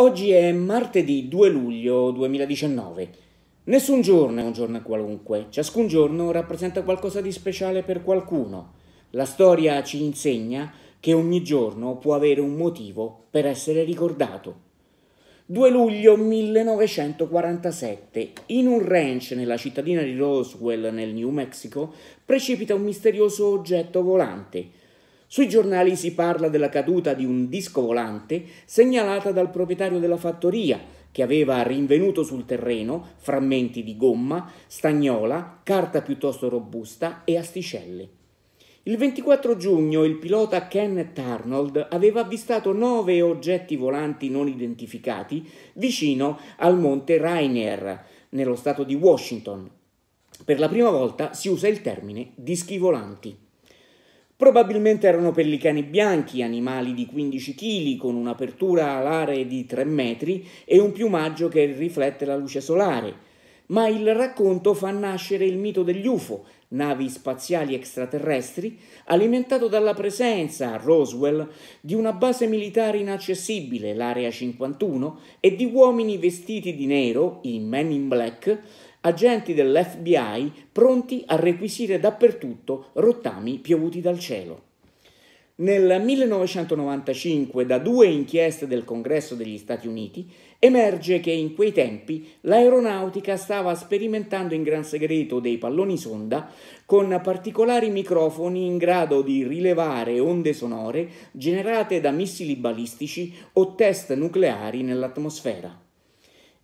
Oggi è martedì 2 luglio 2019. Nessun giorno è un giorno qualunque, ciascun giorno rappresenta qualcosa di speciale per qualcuno. La storia ci insegna che ogni giorno può avere un motivo per essere ricordato. 2 luglio 1947, in un ranch nella cittadina di Roswell nel New Mexico, precipita un misterioso oggetto volante sui giornali si parla della caduta di un disco volante segnalata dal proprietario della fattoria, che aveva rinvenuto sul terreno frammenti di gomma, stagnola, carta piuttosto robusta e asticelle. Il 24 giugno il pilota Kenneth Arnold aveva avvistato nove oggetti volanti non identificati vicino al monte Rainier, nello stato di Washington. Per la prima volta si usa il termine dischi volanti. Probabilmente erano pellicani bianchi, animali di 15 kg con un'apertura alare di 3 metri e un piumaggio che riflette la luce solare. Ma il racconto fa nascere il mito degli UFO, navi spaziali extraterrestri, alimentato dalla presenza a Roswell di una base militare inaccessibile, l'Area 51, e di uomini vestiti di nero, i Men in Black, agenti dell'FBI pronti a requisire dappertutto rottami piovuti dal cielo. Nel 1995, da due inchieste del Congresso degli Stati Uniti, emerge che in quei tempi l'aeronautica stava sperimentando in gran segreto dei palloni sonda con particolari microfoni in grado di rilevare onde sonore generate da missili balistici o test nucleari nell'atmosfera.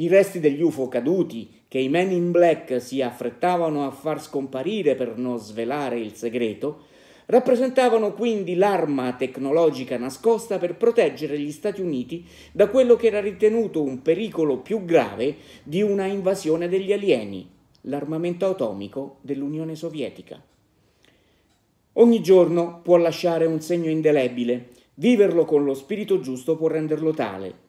I resti degli UFO caduti che i men in black si affrettavano a far scomparire per non svelare il segreto, rappresentavano quindi l'arma tecnologica nascosta per proteggere gli Stati Uniti da quello che era ritenuto un pericolo più grave di una invasione degli alieni, l'armamento atomico dell'Unione Sovietica. Ogni giorno può lasciare un segno indelebile, viverlo con lo spirito giusto può renderlo tale,